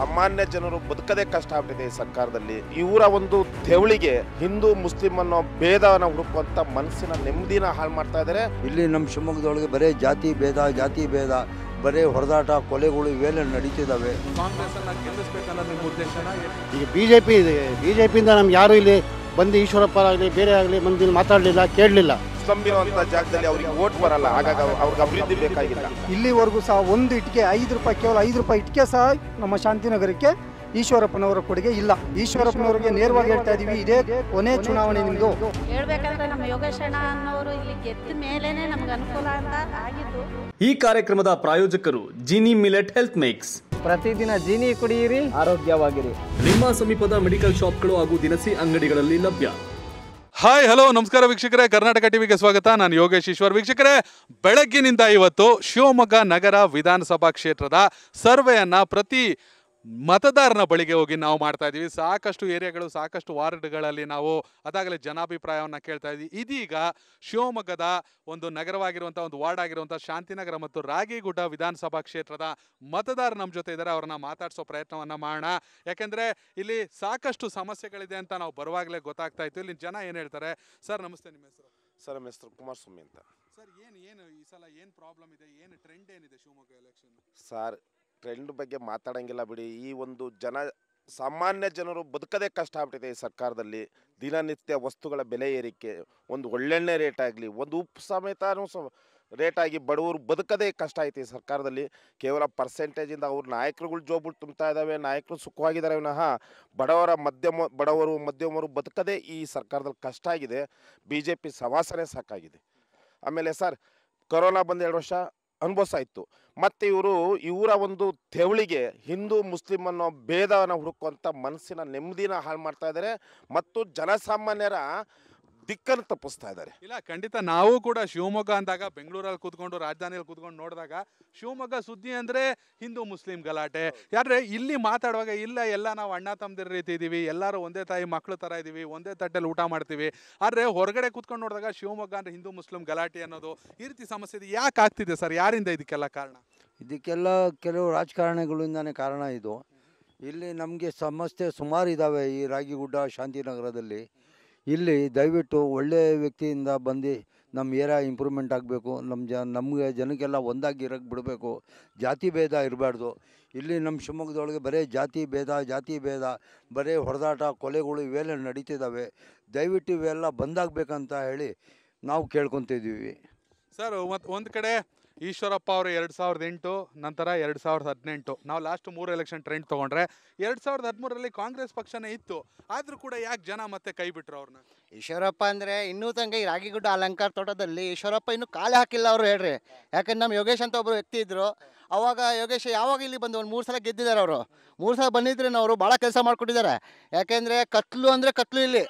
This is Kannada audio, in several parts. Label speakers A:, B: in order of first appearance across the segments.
A: ಸಾಮಾನ್ಯ ಜನರು ಬದುಕದೇ ಕಷ್ಟ ಆಗ್ತಿದೆ ಈ ಸರ್ಕಾರದಲ್ಲಿ ಇವರ ಒಂದು ತೆವಳಿಗೆ ಹಿಂದೂ
B: ಮುಸ್ಲಿಂ ಅನ್ನೋ ಭೇದವನ್ನು ಹುಡುಕುವಂತ ಮನಸ್ಸಿನ ನೆಮ್ಮದಿನ ಹಾಳು ಮಾಡ್ತಾ ಇದ್ದಾರೆ ಇಲ್ಲಿ ನಮ್ಮ ಶಿವಮೊಗ್ಗದೊಳಗೆ ಬರೇ ಜಾತಿ ಭೇದ ಜಾತಿ ಭೇದ ಬರೇ ಹೊರದಾಟ ಕೊಲೆಗಳು ಇವೆಲ್ಲ ನಡೀತಿದ್ದಾವೆ ಈಗ ಬಿಜೆಪಿ ಇದೆ ಬಿಜೆಪಿಯಿಂದ ನಮ್ಗೆ ಯಾರು ಇಲ್ಲಿ ಬಂದು ಈಶ್ವರಪ್ಪ ಆಗಲಿ ಬೇರೆ ಆಗಲಿ ಬಂದು ಮಾತಾಡಲಿಲ್ಲ ಕೇಳಲಿಲ್ಲ
A: ತುಂಬಿರುವಂತ ಜಾಗದಲ್ಲಿ ಅವ್ರಿಗೆ ಓಟ್ ಬರಲ್ಲ ಹಾಗಾಗಿ ಅವ್ರಿಗೆ ಅಭಿವೃದ್ಧಿ ಬೇಕಾಗಿಲ್ಲ
C: ಇಲ್ಲಿವರೆಗೂ ಸಹ ಒಂದು ಇಟ್ಟಿಗೆ ಐದು ರೂಪಾಯಿ ಕೇವಲ ಐದು ರೂಪಾಯಿ ಇಟ್ಟಿಗೆ ಸಹ ನಮ್ಮ ಶಾಂತಿನಗರಕ್ಕೆ ಈಶ್ವರಪ್ಪನವರ ಕೊಡುಗೆ ಇಲ್ಲ ಈಶ್ವರಪ್ಪನವರಿಗೆ ನೇರವಾಗಿ ಹೇಳ್ತಾ ಇದೀವಿ ಇದೇ ಕೊನೆ ಚುನಾವಣೆ ನಿಮ್ದು ಹೇಳ್ಬೇಕಂದ್ರೆ ನಮ್ಮ ಯೋಗೇಶಣ್ಣ ಅನ್ನೋರು ಇಲ್ಲಿ ಗೆದ್ದ ಮೇಲೇನೆ ನಮ್ಗೆ ಅನುಕೂಲ ಅಂತ ಆಗಿದ್ದು ಈ ಕಾರ್ಯಕ್ರಮದ ಪ್ರಾಯೋಜಕರು ಜಿನಿ ಮಿಲೆಟ್ ಹೆಲ್ತ್ ಮೇಕ್ಸ್ ಪ್ರತಿದಿನ ಜೀನಿ ಕುಡಿಯಿರಿ ಆರೋಗ್ಯವಾಗಿರಿ ನಿಮ್ಮ ಸಮೀಪದ ಮೆಡಿಕಲ್ ಶಾಪ್ಗಳು ಹಾಗೂ ದಿನಸಿ ಅಂಗಡಿಗಳಲ್ಲಿ ಲಭ್ಯ
D: ಹಾಯ್ ಹಲೋ ನಮಸ್ಕಾರ ವೀಕ್ಷಕರೇ ಕರ್ನಾಟಕ ಟಿವಿಗೆ ಸ್ವಾಗತ ನಾನು ಯೋಗೇಶ್ ಈಶ್ವರ್ ವೀಕ್ಷಕರೇ ಬೆಳಗ್ಗಿನಿಂದ ಇವತ್ತು ಶಿವಮೊಗ್ಗ ನಗರ ವಿಧಾನಸಭಾ ಕ್ಷೇತ್ರದ ಸರ್ವೆಯನ್ನ ಪ್ರತಿ ಮತದಾರನ ಬಳಿಗೆ ಹೋಗಿ ನಾವು ಮಾಡ್ತಾ ಇದ್ದೀವಿ ಸಾಕಷ್ಟು ಏರಿಯಾಗಳು ಸಾಕಷ್ಟು ವಾರ್ಡ್ಗಳಲ್ಲಿ ನಾವು ಅದಾಗಲೇ ಜನಾಭಿಪ್ರಾಯವನ್ನು ಕೇಳ್ತಾ ಇದ್ದೀವಿ ಇದೀಗ ಶಿವಮೊಗ್ಗದ ಒಂದು ನಗರವಾಗಿರುವಂಥ ಒಂದು ವಾರ್ಡ್ ಆಗಿರುವಂಥ ಶಾಂತಿನಗರ ಮತ್ತು ರಾಗಿಗುಡ್ಡ ವಿಧಾನಸಭಾ ಕ್ಷೇತ್ರದ ಮತದಾರ ನಮ್ಮ ಜೊತೆ ಇದ್ದಾರೆ ಅವ್ರನ್ನ ಮಾತಾಡಿಸೋ ಪ್ರಯತ್ನವನ್ನು ಮಾಡೋಣ ಯಾಕೆಂದರೆ ಇಲ್ಲಿ ಸಾಕಷ್ಟು ಸಮಸ್ಯೆಗಳಿದೆ ಅಂತ ನಾವು ಬರುವಾಗಲೇ ಗೊತ್ತಾಗ್ತಾ ಇತ್ತು ಇಲ್ಲಿ ಜನ ಏನು ಹೇಳ್ತಾರೆ ಸರ್ ನಮಸ್ತೆ ನಿಮ್ಮ ಹೆಸರು
A: ಸರ್ ನಮ್ಮ ಹೆಸರು ಕುಮಾರಸ್ವಾಮಿ ಅಂತ
D: ಸರ್ ಏನು ಏನು ಈ ಸಲ ಏನು ಪ್ರಾಬ್ಲಮ್ ಇದೆ ಏನು ಟ್ರೆಂಡ್ ಏನಿದೆ ಶಿವಮೊಗ್ಗ ಎಲೆಕ್ಷನ್
A: ಸರ್ ಟ್ರೆಂಡ್ ಬಗ್ಗೆ ಮಾತಾಡಂಗಿಲ್ಲ ಬಿಡಿ ಈ ಒಂದು ಜನ ಸಾಮಾನ್ಯ ಜನರು ಬದುಕದೇ ಕಷ್ಟ ಆಗ್ಬಿಟ್ಟಿದೆ ಈ ಸರ್ಕಾರದಲ್ಲಿ ದಿನನಿತ್ಯ ವಸ್ತುಗಳ ಬೆಲೆ ಏರಿಕೆ ಒಂದು ಒಳ್ಳೆಣ್ಣೆ ರೇಟ್ ಆಗಲಿ ಒಂದು ಉಪ್ಪು ಸಮೇತನೂ ಸ ರೇಟಾಗಿ ಬಡವರು ಬದುಕದೇ ಕಷ್ಟ ಐತಿ ಈ ಸರ್ಕಾರದಲ್ಲಿ ಕೇವಲ ಪರ್ಸೆಂಟೇಜಿಂದ ಅವ್ರ ನಾಯಕರುಗಳು ಜೋಬುಗಳು ತುಂಬ್ತಾ ಇದ್ದಾವೆ ನಾಯಕರು ಸುಖವಾಗಿದ್ದಾರೆ ವಿನಃ ಬಡವರ ಮಧ್ಯಮ ಬಡವರು ಮಧ್ಯಮರು ಬದುಕದೇ ಈ ಸರ್ಕಾರದಲ್ಲಿ ಕಷ್ಟ ಆಗಿದೆ ಬಿ ಜೆ ಪಿ ಸವಾಸನೆ ಸಾಕಾಗಿದೆ ಆಮೇಲೆ ಸರ್ ಕೊರೋನಾ ಬಂದು ಎರಡು ವರ್ಷ ಇತ್ತು ಮತ್ತು ಇವರು ಇವರ ಒಂದು ತೆವಳಿಗೆ ಹಿಂದೂ ಮುಸ್ಲಿಂ ಅನ್ನೋ ಭೇದವನ್ನು ಹುಡುಕುವಂಥ ಮನಸ್ಸಿನ ನೆಮ್ಮದಿನ ಹಾಳು ಮಾಡ್ತಾ ಇದ್ದಾರೆ ಮತ್ತು ಜನಸಾಮಾನ್ಯರ ದಿಕ್ಕನ್ನು ತಪ್ಪಿಸ್ತಾ ಇದ್ದಾರೆ
D: ಇಲ್ಲ ಖಂಡಿತ ನಾವು ಕೂಡ ಶಿವಮೊಗ್ಗ ಅಂದಾಗ ಬೆಂಗಳೂರಲ್ಲಿ ಕೂತ್ಕೊಂಡು ರಾಜಧಾನಿಯಲ್ಲಿ ಕೂತ್ಕೊಂಡು ನೋಡಿದಾಗ ಶಿವಮೊಗ್ಗ ಸುದ್ದಿ ಅಂದರೆ ಹಿಂದೂ ಮುಸ್ಲಿಂ ಗಲಾಟೆ ಯಾಕಂದ್ರೆ ಇಲ್ಲಿ ಮಾತಾಡುವಾಗ ಇಲ್ಲ ಎಲ್ಲ ನಾವು ಅಣ್ಣ ತಮ್ಮದಿರ ರೀತಿ ಇದ್ದೀವಿ ಎಲ್ಲರೂ ಒಂದೇ ತಾಯಿ ಮಕ್ಕಳು ಥರ ಇದ್ದೀವಿ ಒಂದೇ ತಟ್ಟೆಲಿ ಊಟ ಮಾಡ್ತೀವಿ ಆದರೆ ಹೊರಗಡೆ ಕೂತ್ಕೊಂಡು ನೋಡಿದಾಗ ಶಿವಮೊಗ್ಗ ಅಂದರೆ ಹಿಂದೂ ಮುಸ್ಲಿಂ ಗಲಾಟೆ ಅನ್ನೋದು ಈ ರೀತಿ ಸಮಸ್ಯೆ ಇದು ಯಾಕೆ ಆಗ್ತಿದೆ ಸರ್ ಯಾರಿಂದ ಇದಕ್ಕೆಲ್ಲ ಕಾರಣ
B: ಇದಕ್ಕೆಲ್ಲ ಕೆಲವು ರಾಜಕಾರಣಿಗಳಿಂದನೇ ಕಾರಣ ಇದು ಇಲ್ಲಿ ನಮಗೆ ಸಮಸ್ಯೆ ಸುಮಾರು ಇದ್ದಾವೆ ಈ ರಾಗಿಗುಡ್ಡ ಶಾಂತಿನಗರದಲ್ಲಿ ಇಲ್ಲಿ ದಯವಿಟ್ಟು ಒಳ್ಳೆಯ ವ್ಯಕ್ತಿಯಿಂದ ಬಂದು ನಮ್ಮ ಏರಿಯಾ ಇಂಪ್ರೂವ್ಮೆಂಟ್ ಆಗಬೇಕು ನಮ್ಮ ಜ ನಮಗೆ ಜನಕ್ಕೆಲ್ಲ ಒಂದಾಗಿ ಇರೋಕ್ಕೆ ಬಿಡಬೇಕು ಜಾತಿ ಭೇದ ಇರಬಾರ್ದು ಇಲ್ಲಿ ನಮ್ಮ ಶಿವಮೊಗ್ಗದೊಳಗೆ ಬರೀ ಜಾತಿ ಭೇದ ಜಾತಿ ಭೇದ ಬರೀ ಹೊಡೆದಾಟ ಕೊಲೆಗಳು ಇವೆಲ್ಲ ನಡೀತಿದ್ದಾವೆ ದಯವಿಟ್ಟು ಇವೆಲ್ಲ ಬಂದಾಗಬೇಕಂತ ಹೇಳಿ ನಾವು ಕೇಳ್ಕೊತಿದ್ದೀವಿ
D: ಸರ್ ಮತ್ತು ಒಂದು ಕಡೆ ಈಶ್ವರಪ್ಪ ಅವರು ಎರಡು ಸಾವಿರದ ಎಂಟು ನಂತರ ಎರಡು ಸಾವಿರದ ಹದಿನೆಂಟು ನಾವು ಲಾಸ್ಟ್ ಮೂರು ಎಲೆಕ್ಷನ್ ಟ್ರೆಂಡ್ ತೊಗೊಂಡ್ರೆ ಎರಡು ಸಾವಿರದ ಹದಿಮೂರರಲ್ಲಿ ಕಾಂಗ್ರೆಸ್ ಪಕ್ಷನೇ ಇತ್ತು ಆದರೂ ಕೂಡ ಯಾಕೆ ಜನ ಮತ್ತೆ ಕೈ ಬಿಟ್ರು ಅವ್ರನ್ನ
B: ಈಶ್ವರಪ್ಪ ಅಂದರೆ ಇನ್ನೂ ತಂಗ ಈ ರಾಗಿಗುಡ್ಡ ಅಲಂಕಾರ ತೋಟದಲ್ಲಿ ಈಶ್ವರಪ್ಪ ಇನ್ನೂ ಕಾಲೇ ಹಾಕಿಲ್ಲ ಅವರು ಹೇಳ್ರಿ ಯಾಕಂದ್ರೆ ನಮ್ಮ ಯೋಗೇಶ್ ಅಂತ ಒಬ್ಬರು ವ್ಯಕ್ತಿ ಇದ್ದರು ಅವಾಗ ಯೋಗೇಶ್ ಯಾವಾಗ ಇಲ್ಲಿ ಬಂದು ಒಂದು ಮೂರು ಸಲ ಗೆದ್ದಿದ್ದಾರೆ ಅವರು ಮೂರು ಸಲ ಬಂದಿದ್ರೆ ಅವರು ಭಾಳ ಕೆಲಸ ಮಾಡಿಕೊಟ್ಟಿದ್ದಾರೆ ಯಾಕೆಂದರೆ ಕತ್ಲು ಅಂದರೆ ಕತ್ಲು ಇಲ್ಲಿ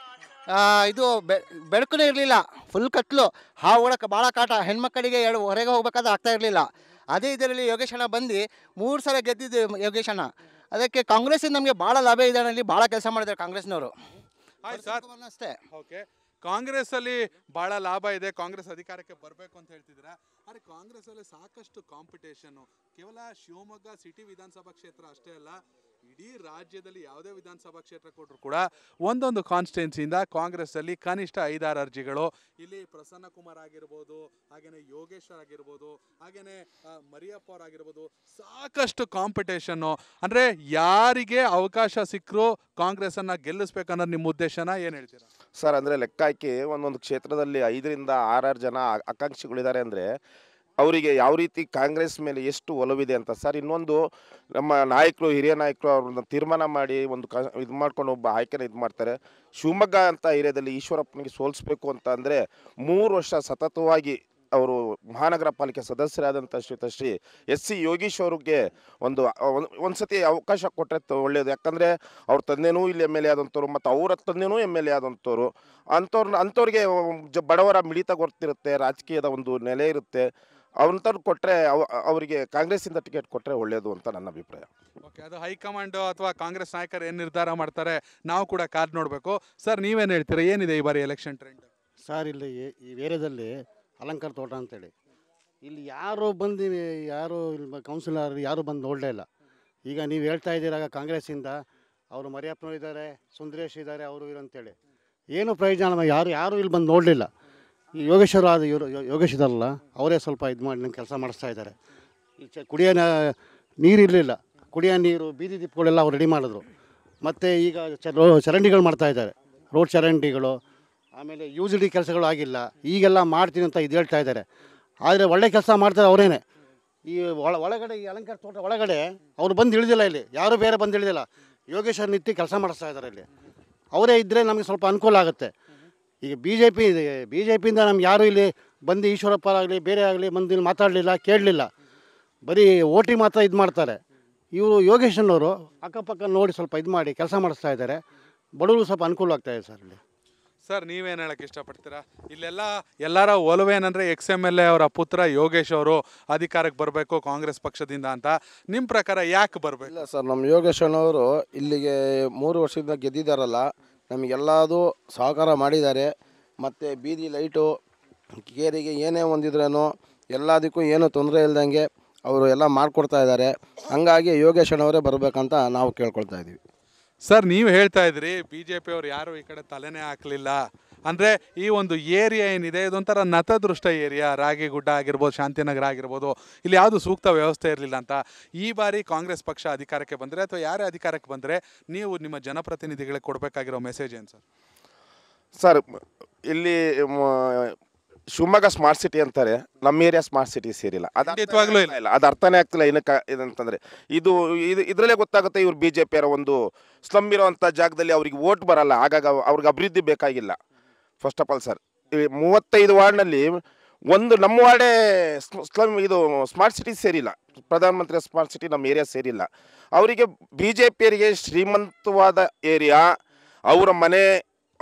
B: ಇದು ಬೆ ಬೆಳಕು ಇರಲಿಲ್ಲ ಫುಲ್ ಕತ್ಲು ಹಾವು ಓಡಕ್ಕೆ ಭಾಳ ಕಾಟ ಹೆಣ್ಮಕ್ಕಳಿಗೆ ಎರಡು ಹೊರಗೆ ಹೋಗ್ಬೇಕಾದ್ರೆ ಆಗ್ತಾ ಇರಲಿಲ್ಲ ಅದೇ ಇದರಲ್ಲಿ ಯೋಗೇಶಣ್ಣ ಬಂದು ಮೂರು ಸಲ ಗೆದ್ದಿದ್ದು ಯೋಗೇಶಣ್ಣ ಅದಕ್ಕೆ ಕಾಂಗ್ರೆಸ್ಸಿಂದ ನಮಗೆ ಭಾಳ ಲಾಭ ಇದೆ ಅಲ್ಲಿ ಭಾಳ ಕೆಲಸ ಮಾಡಿದ್ದಾರೆ ಕಾಂಗ್ರೆಸ್ನವರು
D: ಅಷ್ಟೇ ಓಕೆ ಕಾಂಗ್ರೆಸ್ ಅಲ್ಲಿ ಬಹಳ ಲಾಭ ಇದೆ ಕಾಂಗ್ರೆಸ್ ಅಧಿಕಾರಕ್ಕೆ ಬರಬೇಕು ಅಂತ ಹೇಳ್ತಿದ್ದೀರಾ ಆದರೆ ಕಾಂಗ್ರೆಸ್ ಅಲ್ಲಿ ಸಾಕಷ್ಟು ಕಾಂಪಿಟೇಷನ್ ಕೇವಲ ಶಿವಮೊಗ್ಗ ಸಿಟಿ ವಿಧಾನಸಭಾ ಕ್ಷೇತ್ರ ಅಷ್ಟೇ ಅಲ್ಲ ಇಡೀ ರಾಜ್ಯದಲ್ಲಿ ಯಾವುದೇ ವಿಧಾನಸಭಾ ಕ್ಷೇತ್ರ ಕೊಟ್ಟರು ಕೂಡ ಒಂದೊಂದು ಕಾನ್ಸ್ಟಿಟ್ಯೂನ್ಸಿಯಿಂದ ಅಲ್ಲಿ ಕನಿಷ್ಠ ಐದಾರು ಅರ್ಜಿಗಳು ಇಲ್ಲಿ ಪ್ರಸನ್ನ ಕುಮಾರ್ ಆಗಿರ್ಬೋದು ಹಾಗೇನೆ ಯೋಗೇಶ್ವರ್ ಆಗಿರ್ಬೋದು ಹಾಗೇನೆ ಮರಿಯಪ್ಪ ಅವರಾಗಿರ್ಬೋದು ಸಾಕಷ್ಟು ಕಾಂಪಿಟೇಷನ್ನು ಅಂದರೆ ಯಾರಿಗೆ ಅವಕಾಶ ಸಿಕ್ಕರೂ ಕಾಂಗ್ರೆಸ್ಸನ್ನು ಗೆಲ್ಲಿಸ್ಬೇಕನ್ನೋ ನಿಮ್ಮ ಉದ್ದೇಶನ ಏನು ಹೇಳ್ತೀರಾ ಸರ್
A: ಅಂದರೆ ಲೆಕ್ಕ ಹಾಕಿ ಒಂದೊಂದು ಕ್ಷೇತ್ರದಲ್ಲಿ ಐದರಿಂದ ಆರಾರು ಜನ ಆಕಾಂಕ್ಷಿಗಳಿದ್ದಾರೆ ಅಂದರೆ ಅವರಿಗೆ ಯಾವ ರೀತಿ ಕಾಂಗ್ರೆಸ್ ಮೇಲೆ ಎಷ್ಟು ಒಲವಿದೆ ಅಂತ ಸರ್ ಇನ್ನೊಂದು ನಮ್ಮ ನಾಯಕರು ಹಿರಿಯ ನಾಯಕರು ಅವ್ರನ್ನ ತೀರ್ಮಾನ ಮಾಡಿ ಒಂದು ಕ ಇದು ಮಾಡ್ಕೊಂಡು ಒಬ್ಬ ಆಯ್ಕೆನ ಇದು ಮಾಡ್ತಾರೆ ಶಿವಮೊಗ್ಗ ಅಂತ ಏರಿಯಾದಲ್ಲಿ ಈಶ್ವರಪ್ಪನಿಗೆ ಸೋಲಿಸ್ಬೇಕು ಅಂತ ಅಂದರೆ ಮೂರು ವರ್ಷ ಸತತವಾಗಿ ಅವರು ಮಹಾನಗರ ಪಾಲಿಕೆ ಸದಸ್ಯರಾದಂಥ ಶ್ರೀತ ಶ್ರೀ ಎಸ್ ಸಿ ಯೋಗೀಶ್ ಅವ್ರಿಗೆ ಒಂದು ಒಂದು ಸತಿ ಅವಕಾಶ ಕೊಟ್ಟರೆ ಒಳ್ಳೆಯದು ಯಾಕಂದರೆ ಅವ್ರ ತಂದೆನೂ ಇಲ್ಲಿ ಎಮ್ ಎಲ್ ಎ ಆದಂಥವ್ರು ಮತ್ತು ಅವರ ತಂದೆನೂ ಎಮ್ ಎಲ್ ಎ ಆದಂಥವ್ರು ಅಂಥವ್ರನ್ನ ಅಂಥವ್ರಿಗೆ ಬಡವರ ಮಿಡಿತ ಗೊತ್ತಿರುತ್ತೆ ರಾಜಕೀಯದ ಒಂದು ನೆಲೆ ಇರುತ್ತೆ ಅವ್ರನ್ನ ತಂದು ಕೊಟ್ಟರೆ ಅವರಿಗೆ ಇಂದ ಟಿಕೆಟ್ ಕೊಟ್ಟರೆ ಒಳ್ಳೆಯದು ಅಂತ ನನ್ನ ಅಭಿಪ್ರಾಯ
D: ಓಕೆ ಅದು ಹೈಕಮಾಂಡ್ ಅಥವಾ ಕಾಂಗ್ರೆಸ್ ನಾಯಕರು ಏನು ನಿರ್ಧಾರ ಮಾಡ್ತಾರೆ ನಾವು ಕೂಡ ಕಾದ್ ನೋಡಬೇಕು
B: ಸರ್ ನೀವೇನು ಹೇಳ್ತೀರಾ ಏನಿದೆ ಈ ಬಾರಿ ಎಲೆಕ್ಷನ್ ಟ್ರೆಂಡ್ ಸರ್ ಇಲ್ಲಿ ಈ ಏರಿಯಾದಲ್ಲಿ ಅಲಂಕಾರ ತೋಟ ಅಂತೇಳಿ ಇಲ್ಲಿ ಯಾರು ಬಂದು ಯಾರು ಇಲ್ಲಿ ಕೌನ್ಸಿಲರ್ ಯಾರು ಬಂದು ನೋಡಲೇ ಇಲ್ಲ ಈಗ ನೀವು ಹೇಳ್ತಾ ಇದ್ದೀರಾಗ ಕಾಂಗ್ರೆಸ್ಸಿಂದ ಅವರು ಮರಿಯಪ್ಪನವ್ರು ಇದ್ದಾರೆ ಸುಂದರೇಶ್ ಇದ್ದಾರೆ ಅವರು ಇರೋಂಥೇಳಿ ಏನು ಪ್ರಯೋಜನ ಯಾರು ಯಾರು ಇಲ್ಲಿ ಬಂದು ನೋಡಲಿಲ್ಲ ಈ ಯೋಗೇಶ್ವರ ಆದ ಇವರು ಯೋಗೇಶ್ ಅವರೇ ಸ್ವಲ್ಪ ಇದು ಮಾಡಿ ನಂಗೆ ಕೆಲಸ ಮಾಡಿಸ್ತಾ ಇದ್ದಾರೆ ಚ ಕುಡಿಯೋ ನೀರು ಇರಲಿಲ್ಲ ಕುಡಿಯೋ ನೀರು ಬೀದಿ ದೀಪಗಳೆಲ್ಲ ಅವ್ರು ರೆಡಿ ಮಾಡಿದ್ರು ಮತ್ತು ಈಗ ಚರಂಡಿಗಳು ಇದ್ದಾರೆ ರೋಡ್ ಚರಂಡಿಗಳು ಆಮೇಲೆ ಯೂಸ್ ಡಿ ಕೆಲಸಗಳು ಆಗಿಲ್ಲ ಈಗೆಲ್ಲ ಮಾಡ್ತೀನಿ ಅಂತ ಇದು ಹೇಳ್ತಾ ಇದ್ದಾರೆ ಆದರೆ ಒಳ್ಳೆ ಕೆಲಸ ಮಾಡ್ತಾರೆ ಅವರೇನೆ ಈ ಒಳ ಒಳಗಡೆ ಈ ಅಲಂಕಾರ ತೋಟ ಒಳಗಡೆ ಅವರು ಬಂದು ಇಳಿದಿಲ್ಲ ಇಲ್ಲಿ ಯಾರು ಬೇರೆ ಬಂದು ಇಳಿದಿಲ್ಲ ಯೋಗೇಶ್ವರ ನಿತ್ಯ ಕೆಲಸ ಮಾಡಿಸ್ತಾ ಇದ್ದಾರೆ ಇಲ್ಲಿ ಅವರೇ ಇದ್ದರೆ ನಮಗೆ ಸ್ವಲ್ಪ ಅನುಕೂಲ ಆಗುತ್ತೆ ಈಗ B J P B J ಪಿಯಿಂದ ನಮ್ಗೆ ಯಾರೂ ಇಲ್ಲಿ ಬಂದು ಈಶ್ವರಪ್ಪರಾಗಲಿ ಬೇರೆ ಆಗಲಿ ಬಂದು ಇಲ್ಲಿ ಮಾತಾಡಲಿಲ್ಲ ಕೇಳಲಿಲ್ಲ ಬರೀ ಓಟಿ ಮಾತ್ರ ಇದು ಮಾಡ್ತಾರೆ ಇವರು ಯೋಗೇಶನವರು ಅಕ್ಕಪಕ್ಕ ನೋಡಿ ಸ್ವಲ್ಪ ಇದು ಮಾಡಿ ಕೆಲಸ ಮಾಡಿಸ್ತಾ ಇದ್ದಾರೆ ಬಡವರು ಸ್ವಲ್ಪ ಅನುಕೂಲ ಆಗ್ತಾ ಇದೆ ಸರ್ ಇಲ್ಲಿ
D: ಸರ್ ನೀವೇನು ಹೇಳಕ್ಕೆ ಇಷ್ಟಪಡ್ತೀರಾ ಇಲ್ಲೆಲ್ಲ ಎಲ್ಲರ ಒಲವೇನಂದರೆ ಎಕ್ಸ್ ಎಮ್ ಎಲ್ ಎ ಅವರ ಪುತ್ರ ಯೋಗೇಶ್ ಅವರು ಅಧಿಕಾರಕ್ಕೆ ಬರಬೇಕು ಕಾಂಗ್ರೆಸ್ ಪಕ್ಷದಿಂದ ಅಂತ ನಿಮ್ಮ ಪ್ರಕಾರ ಯಾಕೆ ಬರಬೇಕು ಸರ್ ನಮ್ಮ ಯೋಗೇಶ್
B: ಇಲ್ಲಿಗೆ ಮೂರು ವರ್ಷದಿಂದ ಗೆದ್ದಿದ್ದಾರಲ್ಲ ನಮಗೆಲ್ಲದೂ ಸಹಕಾರ ಮಾಡಿದ್ದಾರೆ ಮತ್ತು ಬೀದಿ ಲೈಟು ಕೇರಿಗೆ ಏನೇ ಒಂದಿದ್ರೂ ಎಲ್ಲದಕ್ಕೂ ಏನೂ ತೊಂದರೆ ಇಲ್ಲದಂಗೆ ಅವರು ಎಲ್ಲ ಮಾಡಿಕೊಡ್ತಾ ಇದ್ದಾರೆ ಹಂಗಾಗಿ ಯೋಗೇಶ್ ಅಣ್ಣವರೇ ಬರಬೇಕಂತ ನಾವು ಕೇಳ್ಕೊಳ್ತಾ ಇದ್ದೀವಿ
D: ಸರ್ ನೀವು ಹೇಳ್ತಾ ಇದ್ರಿ ಬಿ ಜೆ ಪಿಯವ್ರು ಯಾರು ಈ ಕಡೆ ತಲೆನೇ ಹಾಕಲಿಲ್ಲ ಅಂದರೆ ಈ ಒಂದು ಏರಿಯಾ ಏನಿದೆ ಇದೊಂಥರ ನತದೃಷ್ಟ ಏರಿಯಾ ರಾಗಿಗುಡ್ಡ ಆಗಿರ್ಬೋದು ಶಾಂತಿನಗರ ಆಗಿರ್ಬೋದು ಇಲ್ಲಿ ಯಾವುದು ಸೂಕ್ತ ವ್ಯವಸ್ಥೆ ಇರಲಿಲ್ಲ ಅಂತ ಈ ಬಾರಿ ಕಾಂಗ್ರೆಸ್ ಪಕ್ಷ ಅಧಿಕಾರಕ್ಕೆ ಬಂದರೆ ಅಥವಾ ಯಾರೇ ಅಧಿಕಾರಕ್ಕೆ ಬಂದರೆ ನೀವು ನಿಮ್ಮ ಜನಪ್ರತಿನಿಧಿಗಳಿಗೆ ಕೊಡಬೇಕಾಗಿರೋ ಮೆಸೇಜ್ ಏನು ಸರ್ ಸರ್
A: ಇಲ್ಲಿ ಶಿವಮೊಗ್ಗ ಸ್ಮಾರ್ಟ್ ಸಿಟಿ ಅಂತಾರೆ ನಮ್ಮ ಏರಿಯಾ ಸ್ಮಾರ್ಟ್ ಸಿಟಿ ಸೇರಿಲ್ಲ ಅದು ಇಲ್ಲ ಇಲ್ಲ ಅದು ಅರ್ಥನೇ ಆಗ್ತಿಲ್ಲ ಏನಕ್ಕೆ ಇದಂತಂದರೆ ಇದು ಇದು ಇದರಲ್ಲೇ ಗೊತ್ತಾಗುತ್ತೆ ಇವ್ರು ಬಿ ಜೆ ಪಿಯರ ಒಂದು ಸ್ಲಮ್ ಇರೋವಂಥ ಜಾಗದಲ್ಲಿ ಅವ್ರಿಗೆ ಓಟ್ ಬರಲ್ಲ ಆಗಾಗ ಅವ್ರಿಗೆ ಅಭಿವೃದ್ಧಿ ಬೇಕಾಗಿಲ್ಲ ಫಸ್ಟ್ ಆಫ್ ಆಲ್ ಸರ್ ಈ ಮೂವತ್ತೈದು ವಾರ್ಡ್ನಲ್ಲಿ ಒಂದು ನಮ್ಮ ವಾರ್ಡೇ ಸ್ಲಮ್ ಇದು ಸ್ಮಾರ್ಟ್ ಸಿಟಿ ಸೇರಿಲ್ಲ ಪ್ರಧಾನಮಂತ್ರಿ ಸ್ಮಾರ್ಟ್ ಸಿಟಿ ನಮ್ಮ ಏರಿಯಾ ಸೇರಿಲ್ಲ ಅವರಿಗೆ ಬಿ ಜೆ ಪಿಯರಿಗೆ ಶ್ರೀಮಂತವಾದ ಏರಿಯಾ ಅವರ ಮನೆ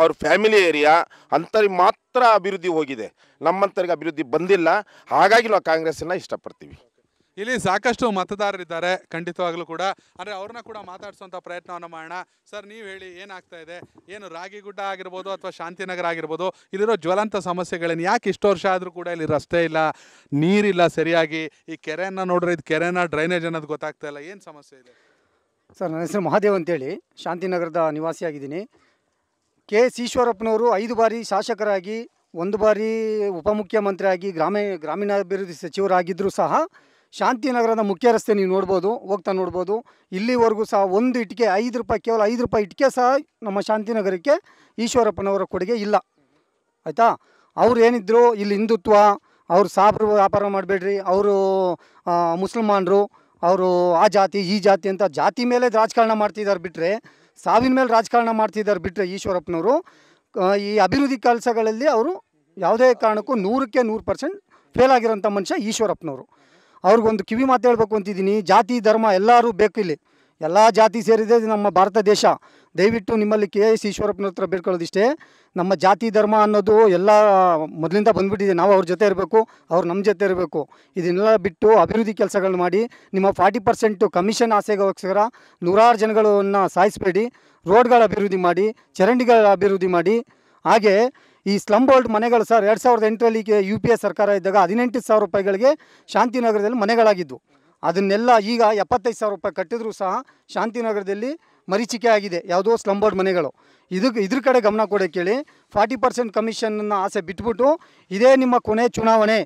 A: ಅವ್ರ ಫ್ಯಾಮಿಲಿ ಏರಿಯಾ ಅಂಥವ್ರಿಗೆ ಮಾತ್ರ ಅಭಿವೃದ್ಧಿ ಹೋಗಿದೆ ನಮ್ಮಂಥವ್ರಿಗೆ ಅಭಿವೃದ್ಧಿ ಬಂದಿಲ್ಲ ಹಾಗಾಗಿ ನಾವು ಕಾಂಗ್ರೆಸ್ಸನ್ನು
D: ಇಷ್ಟಪಡ್ತೀವಿ ಇಲ್ಲಿ ಸಾಕಷ್ಟು ಮತದಾರರಿದ್ದಾರೆ ಖಂಡಿತವಾಗ್ಲೂ ಕೂಡ ಆದರೆ ಅವ್ರನ್ನ ಕೂಡ ಮಾತಾಡಿಸುವಂತ ಪ್ರಯತ್ನವನ್ನು ಮಾಡೋಣ ಸರ್ ನೀವು ಹೇಳಿ ಏನಾಗ್ತಾ ಇದೆ ಏನು ರಾಗಿಗುಡ್ಡ ಆಗಿರ್ಬೋದು ಅಥವಾ ಶಾಂತಿನಗರ ಆಗಿರ್ಬೋದು ಇಲ್ಲಿರೋ ಜ್ವಲಂತ ಸಮಸ್ಯೆಗಳೇನು ಯಾಕೆ ಇಷ್ಟು ವರ್ಷ ಆದರೂ ಕೂಡ ಇಲ್ಲಿ ರಸ್ತೆ ಇಲ್ಲ ನೀರಿಲ್ಲ ಸರಿಯಾಗಿ ಈ ಕೆರೆಯನ್ನು ನೋಡ್ರೆ ಇದು ಕೆರೆನ ಡ್ರೈನೇಜ್ ಅನ್ನೋದು ಗೊತ್ತಾಗ್ತಾ ಇಲ್ಲ ಏನು ಸಮಸ್ಯೆ ಇದೆ
C: ಸರ್ ನನ್ನ ಹೆಸರು ಮಹಾದೇವ್ ಅಂತೇಳಿ ಶಾಂತಿನಗರದ ನಿವಾಸಿಯಾಗಿದ್ದೀನಿ ಕೆ ಎಸ್ ಈಶ್ವರಪ್ಪನವರು ಐದು ಬಾರಿ ಶಾಸಕರಾಗಿ ಒಂದು ಬಾರಿ ಉಪಮುಖ್ಯಮಂತ್ರಿಯಾಗಿ ಗ್ರಾಮೀಣ ಗ್ರಾಮೀಣಾಭಿವೃದ್ಧಿ ಸಚಿವರಾಗಿದ್ದರೂ ಸಹ ಶಾಂತಿನಗರದ ಮುಖ್ಯ ರಸ್ತೆ ನೀವು ನೋಡ್ಬೋದು ಹೋಗ್ತಾ ನೋಡ್ಬೋದು ಇಲ್ಲಿವರೆಗೂ ಸಹ ಒಂದು ಇಟ್ಟಿಗೆ ಐದು ರೂಪಾಯಿ ಕೇವಲ ಐದು ರೂಪಾಯಿ ಇಟ್ಟಿಗೆ ಸಹ ನಮ್ಮ ಶಾಂತಿನಗರಕ್ಕೆ ಈಶ್ವರಪ್ಪನವರ ಕೊಡುಗೆ ಇಲ್ಲ ಆಯಿತಾ ಅವ್ರು ಏನಿದ್ರು ಇಲ್ಲಿ ಹಿಂದುತ್ವ ಅವರು ಸಾಬ್ರ ವ್ಯಾಪಾರ ಮಾಡಬೇಡ್ರಿ ಅವರು ಮುಸಲ್ಮಾನರು ಅವರು ಆ ಜಾತಿ ಈ ಜಾತಿ ಅಂತ ಜಾತಿ ಮೇಲೆ ರಾಜಕಾರಣ ಮಾಡ್ತಿದ್ದಾರೆ ಬಿಟ್ಟರೆ ಸಾವಿನ ಮೇಲೆ ರಾಜಕಾರಣ ಮಾಡ್ತಿದ್ದಾರೆ ಬಿಟ್ಟರೆ ಈಶ್ವರಪ್ಪನವರು ಈ ಅಭಿವೃದ್ಧಿ ಕೆಲಸಗಳಲ್ಲಿ ಅವರು ಯಾವುದೇ ಕಾರಣಕ್ಕೂ ನೂರಕ್ಕೆ ನೂರು ಪರ್ಸೆಂಟ್ ಫೇಲ್ ಆಗಿರೋಂಥ ಮನುಷ್ಯ ಈಶ್ವರಪ್ಪನವರು ಅವ್ರಿಗೊಂದು ಕಿವಿ ಮಾತು ಹೇಳ್ಬೇಕು ಅಂತಿದ್ದೀನಿ ಜಾತಿ ಧರ್ಮ ಎಲ್ಲರೂ ಬೇಕು ಇಲ್ಲಿ ಎಲ್ಲ ಜಾತಿ ಸೇರಿದೆ ನಮ್ಮ ಭಾರತ ದೇಶ ದಯವಿಟ್ಟು ನಿಮ್ಮಲ್ಲಿ ಕೆ ಎಸ್ ಈಶ್ವರಪ್ಪನ ಹತ್ರ ಬೇಡ್ಕೊಳ್ಳೋದಿಷ್ಟೇ ನಮ್ಮ ಜಾತಿ ಧರ್ಮ ಅನ್ನೋದು ಎಲ್ಲ ಮೊದಲಿಂದ ಬಂದುಬಿಟ್ಟಿದೆ ನಾವು ಅವ್ರ ಜೊತೆ ಇರಬೇಕು ಅವ್ರು ನಮ್ಮ ಜೊತೆ ಇರಬೇಕು ಇದನ್ನೆಲ್ಲ ಬಿಟ್ಟು ಅಭಿವೃದ್ಧಿ ಕೆಲಸಗಳನ್ನ ಮಾಡಿ ನಿಮ್ಮ ಫಾರ್ಟಿ ಪರ್ಸೆಂಟು ಕಮಿಷನ್ ಆಸೆಗೋಸ್ಕರ ನೂರಾರು ಜನಗಳನ್ನು ಸಾಯಿಸ್ಬೇಡಿ ರೋಡ್ಗಳ ಅಭಿವೃದ್ಧಿ ಮಾಡಿ ಚರಂಡಿಗಳ ಅಭಿವೃದ್ಧಿ ಮಾಡಿ ಹಾಗೆ ಈ ಸ್ಲಮ್ ಬೋಲ್ಡ್ ಮನೆಗಳು ಸರ್ ಎರಡು ಸಾವಿರದ ಎಂಟರಲ್ಲಿ ಯು ಪಿ ಎ ಸರ್ಕಾರ ಇದ್ದಾಗ ಹದಿನೆಂಟು ಸಾವಿರ ರೂಪಾಯಿಗಳಿಗೆ ಶಾಂತಿನಗರದಲ್ಲಿ ಮನೆಗಳಾಗಿದ್ದವು ಅದನ್ನೆಲ್ಲ ಈಗ ಎಪ್ಪತ್ತೈದು ಸಾವಿರ ರೂಪಾಯಿ ಕಟ್ಟಿದ್ರು ಸಹ ಶಾಂತಿನಗರದಲ್ಲಿ ಮರೀಚಿಕೆ ಆಗಿದೆ ಯಾವುದೋ ಸ್ಲಮ್ ಬೋರ್ಡ್ ಮನೆಗಳು ಇದಕ್ಕೆ ಇದ್ರ ಕಡೆ ಗಮನ ಕೊಡೋಕ್ಕೆ ಕೇಳಿ ಫಾರ್ಟಿ ಪರ್ಸೆಂಟ್ ಕಮಿಷನ್ನ ಆಸೆ ಬಿಟ್ಬಿಟ್ಟು ಇದೇ ನಿಮ್ಮ ಕೊನೆ ಚುನಾವಣೆ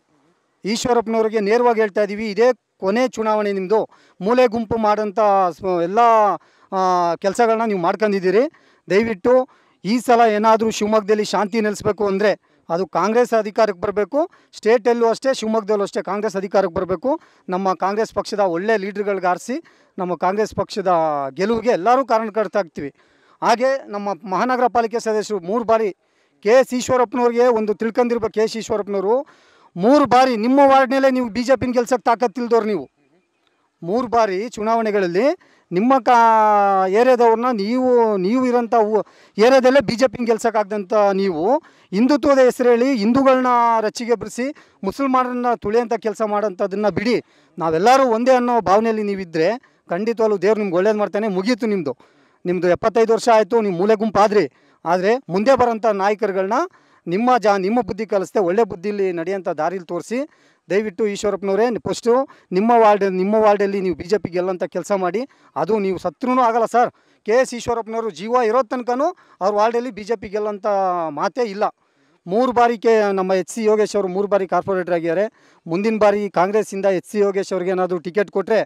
C: ಈಶ್ವರಪ್ಪನವ್ರಿಗೆ ನೇರವಾಗಿ ಹೇಳ್ತಾ ಇದ್ದೀವಿ ಇದೇ ಕೊನೆ ಚುನಾವಣೆ ನಿಮ್ಮದು ಮೂಲೆ ಗುಂಪು ಮಾಡೋಂಥ ಎಲ್ಲ ಕೆಲಸಗಳನ್ನ ನೀವು ಮಾಡ್ಕೊಂಡಿದ್ದೀರಿ ದಯವಿಟ್ಟು ಈ ಸಲ ಏನಾದರೂ ಶಿವಮೊಗ್ಗದಲ್ಲಿ ಶಾಂತಿ ನೆಲೆಸಬೇಕು ಅಂದರೆ ಅದು ಕಾಂಗ್ರೆಸ್ ಅಧಿಕಾರಕ್ಕೆ ಬರಬೇಕು ಸ್ಟೇಟಲ್ಲೂ ಅಷ್ಟೇ ಶಿವಮೊಗ್ಗದಲ್ಲೂ ಅಷ್ಟೇ ಕಾಂಗ್ರೆಸ್ ಅಧಿಕಾರಕ್ಕೆ ಬರಬೇಕು ನಮ್ಮ ಕಾಂಗ್ರೆಸ್ ಪಕ್ಷದ ಒಳ್ಳೆ ಲೀಡ್ರ್ಗಳಿಗೆ ಆರಿಸಿ ನಮ್ಮ ಕಾಂಗ್ರೆಸ್ ಪಕ್ಷದ ಗೆಲುವಿಗೆ ಎಲ್ಲರೂ ಆಗ್ತೀವಿ ಹಾಗೆ ನಮ್ಮ ಮಹಾನಗರ ಪಾಲಿಕೆ ಸದಸ್ಯರು ಮೂರು ಬಾರಿ ಕೆ ಎಸ್ ಈಶ್ವರಪ್ಪನವ್ರಿಗೆ ಒಂದು ತಿಳ್ಕೊಂಡಿರ್ಬೇಕು ಕೆ ಎಸ್ ಈಶ್ವರಪ್ಪನವರು ಮೂರು ಬಾರಿ ನಿಮ್ಮ ವಾರ್ಡ್ನಲ್ಲೇ ನೀವು ಬಿ ಜೆ ಪಿನ ಕೆಲಸಕ್ಕೆ ತಾಕತ್ತಿಲ್ದವ್ರು ನೀವು ಮೂರು ಬಾರಿ ಚುನಾವಣೆಗಳಲ್ಲಿ ನಿಮ್ಮ ಕಾ ಏರಿಯಾದವ್ರನ್ನ ನೀವು ನೀವು ಇರೋಂಥ ಏರಿಯಾದಲ್ಲೇ ಬಿ ಜೆ ಪಿನ ಗೆಲ್ಸೋಕ್ಕಾಗ್ದಂಥ ನೀವು ಹಿಂದುತ್ವದ ಹೆಸರು ಹೇಳಿ ಹಿಂದೂಗಳನ್ನ ರಚ್ಚಿಗೆ ಬರೆಸಿ ಮುಸಲ್ಮಾನರನ್ನ ತುಳಿಯೋಂಥ ಕೆಲಸ ಮಾಡೋಂಥದ್ದನ್ನು ಬಿಡಿ ನಾವೆಲ್ಲರೂ ಒಂದೇ ಅನ್ನೋ ಭಾವನೆಯಲ್ಲಿ ನೀವಿದ್ದರೆ ಖಂಡಿತವಾಗಲೂ ದೇವ್ರು ನಿಮ್ಗೆ ಒಳ್ಳೇದು ಮಾಡ್ತಾನೆ ಮುಗೀತು ನಿಮ್ಮದು ನಿಮ್ಮದು ಎಪ್ಪತ್ತೈದು ವರ್ಷ ಆಯಿತು ನಿಮ್ಮ ಮೂಲೆ ಗುಂಪಾದ್ರಿ ಆದರೆ ಮುಂದೆ ಬರೋಂಥ ನಾಯಕರುಗಳನ್ನ ನಿಮ್ಮ ಜಾ ನಿಮ್ಮ ಬುದ್ಧಿ ಕಲಿಸ್ದೆ ಒಳ್ಳೆ ಬುದ್ಧಿಲಿ ನಡೆಯೋಂಥ ದಾರಿಲಿ ತೋರಿಸಿ ದಯವಿಟ್ಟು ಈಶ್ವರಪ್ಪನವರೇ ಫಸ್ಟು ನಿಮ್ಮ ವಾರ್ಡ್ ನಿಮ್ಮ ವಾರ್ಡಲ್ಲಿ ನೀವು ಬಿ ಜೆ ಪಿ ಗೆಲ್ಲಂಥ ಕೆಲಸ ಮಾಡಿ ಅದು ನೀವು ಸತ್ರೂ ಆಗಲ್ಲ ಸರ್ ಕೆ ಎಸ್ ಈಶ್ವರಪ್ಪನವರು ಜೀವ ಇರೋ ತನಕನೂ ಅವ್ರ ವಾರ್ಡಲ್ಲಿ ಬಿ ಜೆ ಪಿ ಗೆಲ್ಲಂಥ ಮಾತೇ ಇಲ್ಲ ಮೂರು ಬಾರಿಗೆ ನಮ್ಮ ಎಚ್ ಸಿ ಯೋಗೇಶ್ ಅವರು ಮೂರು ಬಾರಿ ಕಾರ್ಪೊರೇಟರ್ ಆಗಿದ್ದಾರೆ ಮುಂದಿನ ಬಾರಿ ಕಾಂಗ್ರೆಸ್ಸಿಂದ ಎಚ್ ಸಿ ಯೋಗೇಶ್ ಅವ್ರಿಗೆ ಏನಾದರೂ ಟಿಕೆಟ್ ಕೊಟ್ಟರೆ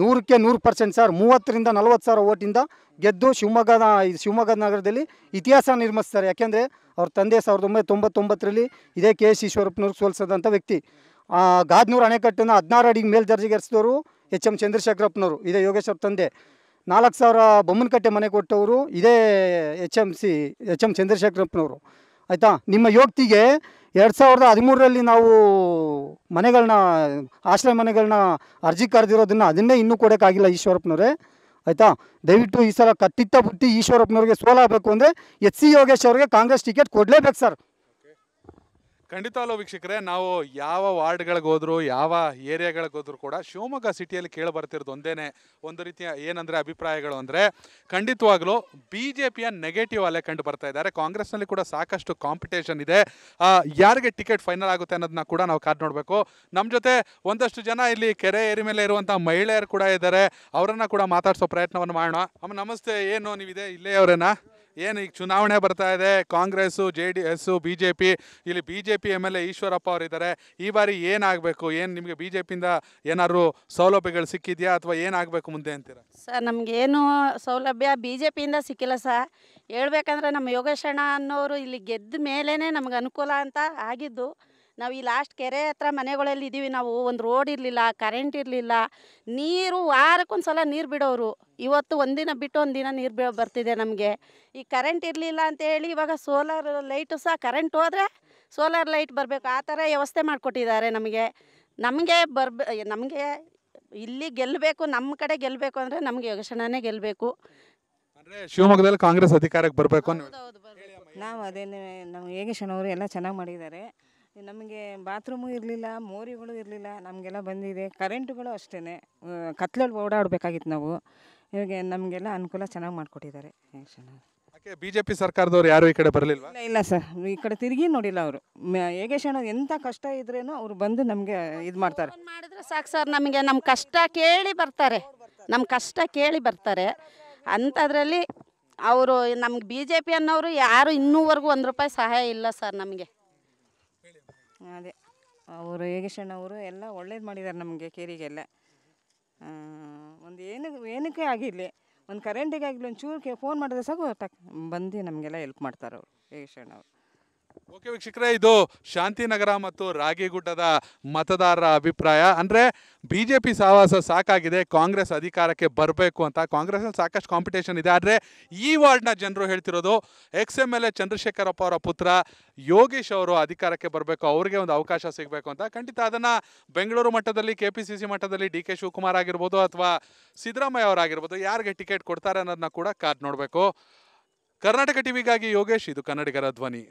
C: ನೂರಕ್ಕೆ ನೂರು ಪರ್ಸೆಂಟ್ ಸರ್ ಮೂವತ್ತರಿಂದ ನಲ್ವತ್ತು ಸಾವಿರ ಓಟಿಂದ ಗೆದ್ದು ಶಿವಮೊಗ್ಗದ ಶಿವಮೊಗ್ಗ ನಗರದಲ್ಲಿ ಇತಿಹಾಸ ನಿರ್ಮಿಸ್ತಾರೆ ಯಾಕೆಂದರೆ ಅವ್ರ ತಂದೆ ಸಾವಿರದ ಒಂಬೈನೂರ ತೊಂಬತ್ತೊಂಬತ್ತರಲ್ಲಿ ಇದೇ ಕೆ ಎಸ್ ಈಶ್ವರಪ್ಪನವ್ರಿಗೆ ಸೋಲಿಸದಂಥ ವ್ಯಕ್ತಿ ಗಾದ್ನೂರು ಅಣೆಕಟ್ಟನ್ನು ಹದಿನಾರು ಅಡಿಗೆ ಮೇಲ್ದರ್ಜೆಗೇರಿಸಿದವರು ಎಚ್ ಎಂ ಚಂದ್ರಶೇಖರಪ್ಪನವರು ಇದೇ ಯೋಗೇಶ್ವರ ತಂದೆ ನಾಲ್ಕು ಸಾವಿರ ಬೊಮ್ಮನಕಟ್ಟೆ ಮನೆ ಕೊಟ್ಟವರು ಇದೇ H M C H M ಚಂದ್ರಶೇಖರಪ್ಪನವರು ಆಯಿತಾ ನಿಮ್ಮ ಯೋಗ್ತಿಗೆ ಎರಡು ಸಾವಿರದ ಹದಿಮೂರರಲ್ಲಿ ನಾವು ಮನೆಗಳನ್ನ ಆಶ್ರಯ ಮನೆಗಳನ್ನ ಅರ್ಜಿ ಕರೆದಿರೋದನ್ನು ಅದನ್ನೇ ಇನ್ನೂ ಕೊಡೋಕ್ಕಾಗಿಲ್ಲ ಈಶ್ವರಪ್ಪನವರೇ ಆಯಿತಾ ದಯವಿಟ್ಟು ಈ ಸಲ ಕತ್ತಿತ್ತ ಬುತ್ತಿ ಈಶ್ವರಪ್ಪನವ್ರಿಗೆ ಸೋಲಾಗಬೇಕು ಅಂದರೆ ಎಚ್ ಸಿ ಯೋಗೇಶ್ ಅವ್ರಿಗೆ ಕಾಂಗ್ರೆಸ್ ಟಿಕೆಟ್ ಕೊಡಲೇಬೇಕು ಸರ್
D: ಖಂಡಿತ ವೀಕ್ಷಕರೇ ನಾವು ಯಾವ ವಾರ್ಡ್ಗಳಿಗೆ ಹೋದ್ರು ಯಾವ ಏರಿಯಾಗಳಿಗೆ ಹೋದ್ರು ಕೂಡ ಶಿವಮೊಗ್ಗ ಸಿಟಿಯಲ್ಲಿ ಕೇಳಿ ಬರ್ತಿರೋದು ಒಂದೇನೆ ಒಂದು ರೀತಿಯ ಏನಂದರೆ ಅಭಿಪ್ರಾಯಗಳು ಅಂದರೆ ಖಂಡಿತವಾಗ್ಲೂ ಬಿ ಜೆ ಪಿಯ ನೆಗೆಟಿವ್ ಅಲೆ ಕಂಡು ಬರ್ತಾ ಇದ್ದಾರೆ ಕಾಂಗ್ರೆಸ್ನಲ್ಲಿ ಕೂಡ ಸಾಕಷ್ಟು ಕಾಂಪಿಟೇಷನ್ ಇದೆ ಯಾರಿಗೆ ಟಿಕೆಟ್ ಫೈನಲ್ ಆಗುತ್ತೆ ಅನ್ನೋದನ್ನ ಕೂಡ ನಾವು ಕಾದು ನೋಡಬೇಕು ನಮ್ಮ ಜೊತೆ ಒಂದಷ್ಟು ಜನ ಇಲ್ಲಿ ಕೆರೆ ಏರಿ ಮೇಲೆ ಇರುವಂಥ ಮಹಿಳೆಯರು ಕೂಡ ಇದ್ದಾರೆ ಅವರನ್ನು ಕೂಡ ಮಾತಾಡಿಸೋ ಪ್ರಯತ್ನವನ್ನು ಮಾಡೋಣ ಅಮ್ಮ ನಮಸ್ತೆ ಏನು ನೀವಿದೆ ಇಲ್ಲೇ ಅವರೇನಾ ಏನು ಈಗ ಚುನಾವಣೆ ಬರ್ತಾ ಇದೆ Congress J D S B J P ಇಲ್ಲಿ B J P M L A Eshwarappa ಅವರಿದ್ದಾರೆ ಈ ಬಾರಿ ಏನಾಗಬೇಕು ಏನು ನಿಮಗೆ ಬಿ ಜೆ ಪಿಯಿಂದ ಏನಾದ್ರು ಸೌಲಭ್ಯಗಳು ಸಿಕ್ಕಿದೆಯಾ ಅಥವಾ ಏನಾಗಬೇಕು ಮುಂದೆ ಅಂತೀರಾ
C: ಸರ್ ನಮಗೇನು ಸೌಲಭ್ಯ ಬಿ ಜೆ ಪಿಯಿಂದ ಸಿಕ್ಕಿಲ್ಲ ಸರ್ ಹೇಳ್ಬೇಕಂದ್ರೆ ನಮ್ಮ ಯೋಗಶಣ ಅನ್ನೋರು ಇಲ್ಲಿ ಗೆದ್ದ ಮೇಲೇ ನಮ್ಗೆ ಅನುಕೂಲ ಅಂತ ಆಗಿದ್ದು ನಾವು ಈ ಲಾಸ್ಟ್ ಕೆರೆ ಹತ್ರ ಮನೆಗಳಲ್ಲಿ ಇದ್ದೀವಿ ನಾವು ಒಂದು ರೋಡ್ ಇರಲಿಲ್ಲ ಕರೆಂಟ್ ಇರಲಿಲ್ಲ ನೀರು ವಾರಕ್ಕೊಂದು ಸಲ ನೀರು ಬಿಡೋರು ಇವತ್ತು ಒಂದಿನ ಬಿಟ್ಟು ಒಂದಿನ ನೀರು ಬಿ ಬರ್ತಿದೆ ನಮಗೆ ಈ ಕರೆಂಟ್ ಇರಲಿಲ್ಲ ಅಂತೇಳಿ ಇವಾಗ ಸೋಲಾರ್ ಲೈಟು ಸಹ ಕರೆಂಟ್ ಹೋದರೆ ಸೋಲಾರ್ ಲೈಟ್ ಬರಬೇಕು ಆ ಥರ ವ್ಯವಸ್ಥೆ ಮಾಡಿಕೊಟ್ಟಿದ್ದಾರೆ ನಮಗೆ ನಮಗೆ ಬರ್ಬೇ ನಮಗೆ ಇಲ್ಲಿ ಗೆಲ್ಲಬೇಕು ನಮ್ಮ ಕಡೆ ಗೆಲ್ಲಬೇಕು ಅಂದರೆ ನಮಗೆ ಯೋಗಕ್ಷಣನೇ ಗೆಲ್ಲಬೇಕು
D: ಅಂದರೆ ಶಿವಮೊಗ್ಗದಲ್ಲಿ ಕಾಂಗ್ರೆಸ್ ಅಧಿಕಾರಕ್ಕೆ ಬರಬೇಕು
C: ನಾವು ಅದೇನೇ ನಮ್ಮ
A: ಅವರು ಎಲ್ಲ ಚೆನ್ನಾಗಿ ಮಾಡಿದ್ದಾರೆ ನಮಗೆ ಬಾತ್ರೂಮು ಇರಲಿಲ್ಲ ಮೋರಿಗಳು ಇರಲಿಲ್ಲ ನಮಗೆಲ್ಲ ಬಂದಿದೆ ಕರೆಂಟುಗಳು ಅಷ್ಟೇ ಕತ್ಲಲ್ಲಿ ಓಡಾಡಬೇಕಾಗಿತ್ತು ನಾವು ಹೀಗೆ ನಮಗೆಲ್ಲ ಅನುಕೂಲ ಚೆನ್ನಾಗಿ ಮಾಡಿಕೊಟ್ಟಿದ್ದಾರೆ
D: ಬಿ ಜೆ ಪಿ ಸರ್ಕಾರದವ್ರು ಯಾರು ಈ ಕಡೆ ಬರಲಿಲ್ಲ
A: ಇಲ್ಲ ಸರ್ ಈ ಕಡೆ ತಿರುಗಿ ನೋಡಿಲ್ಲ ಅವರು ಶಣ ಎಂಥ ಕಷ್ಟ ಇದ್ರೇನು ಅವ್ರು ಬಂದು ನಮಗೆ ಇದು ಮಾಡ್ತಾರೆ ಮಾಡಿದ್ರೆ
C: ಸಾಕು ಸರ್ ನಮಗೆ ನಮ್ಮ ಕಷ್ಟ ಕೇಳಿ ಬರ್ತಾರೆ ನಮ್ಮ ಕಷ್ಟ ಕೇಳಿ ಬರ್ತಾರೆ ಅಂಥದ್ರಲ್ಲಿ ಅವರು ನಮ್ಗೆ ಬಿ ಜೆ ಪಿ ಅನ್ನೋರು ಯಾರು ಇನ್ನೂವರೆಗೂ ಒಂದು ರೂಪಾಯಿ ಸಹಾಯ ಇಲ್ಲ
A: ಸರ್ ನಮಗೆ ಅದೇ ಅವರು ಅವರು ಎಲ್ಲ ಒಳ್ಳೇದು ಮಾಡಿದ್ದಾರೆ ನಮಗೆ ಕೇರಿಗೆಲ್ಲ ಒಂದು ಏನು ಏನಕ್ಕೆ ಆಗಿರಲಿ ಒಂದು ಕರೆಂಟಿಗೆ ಆಗಿರಲಿ ಒಂಚೂರು ಫೋನ್ ಮಾಡಿದ್ರೆ ಸಾಕು ಟಕ್ ಬಂದು ನಮಗೆಲ್ಲ ಎಲ್ಪ್ ಮಾಡ್ತಾರೆ ಅವರು
D: ಯೋಗೇಶಣ್ಣವರು ಓಕೆ ವೀಕ್ಷಕರೇ ಇದು ಶಾಂತಿನಗರ ಮತ್ತು ರಾಗಿಗುಡ್ಡದ ಮತದಾರರ ಅಭಿಪ್ರಾಯ ಅಂದರೆ ಬಿ ಜೆ ಪಿ ಸಹವಾಸ ಸಾಕಾಗಿದೆ ಕಾಂಗ್ರೆಸ್ ಅಧಿಕಾರಕ್ಕೆ ಬರಬೇಕು ಅಂತ ಕಾಂಗ್ರೆಸ್ನಲ್ಲಿ ಸಾಕಷ್ಟು ಕಾಂಪಿಟೇಷನ್ ಇದೆ ಆದರೆ ಈ ವಾರ್ಡ್ನ ಜನರು ಹೇಳ್ತಿರೋದು ex M L A Chandrashekarappa ಅವರ ಪುತ್ರ ಯೋಗೇಶ್ ಅವರು ಅಧಿಕಾರಕ್ಕೆ ಬರಬೇಕು ಅವರಿಗೆ ಒಂದು ಅವಕಾಶ ಸಿಗಬೇಕು ಅಂತ ಖಂಡಿತ ಅದನ್ನು ಬೆಂಗಳೂರು ಮಟ್ಟದಲ್ಲಿ ಕೆ ಪಿ ಸಿ ಸಿ ಮಟ್ಟದಲ್ಲಿ ಡಿ ಕೆ ಶಿವಕುಮಾರ್ ಆಗಿರ್ಬೋದು ಅಥವಾ ಸಿದ್ದರಾಮಯ್ಯ ಅವರಾಗಿರ್ಬೋದು ಯಾರಿಗೆ ಟಿಕೆಟ್ ಕೊಡ್ತಾರೆ ಅನ್ನೋದನ್ನ ಕೂಡ ಕಾದ್ ನೋಡಬೇಕು ಕರ್ನಾಟಕ ಟಿವಿಗಾಗಿ ಯೋಗೇಶ್ ಇದು ಕನ್ನಡಿಗರ ಧ್ವನಿ